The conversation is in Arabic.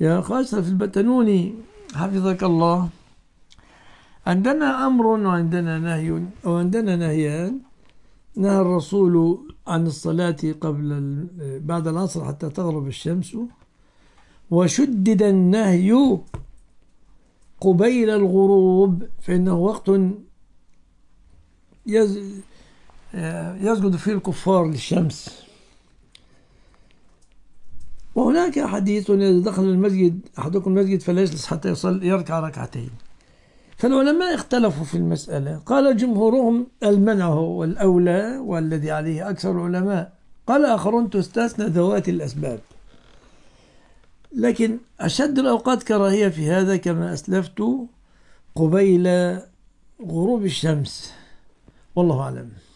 يا خاصة في البتنوني حفظك الله عندنا أمر وعندنا نهي وعندنا نهيان نهى الرسول عن الصلاة قبل بعد العصر حتى تغرب الشمس وشدد النهي قبيل الغروب فإنه وقت يسجد فيه الكفار للشمس وهناك حديث إذا دخل المسجد أحدكم المسجد فليجلس حتى يصل يركع ركعتين فالعلماء اختلفوا في المسألة قال جمهورهم المنع هو الأولى والذي عليه أكثر العلماء قال آخرون تستثنى ذوات الأسباب لكن أشد الأوقات كراهية في هذا كما أسلفت قبيل غروب الشمس والله أعلم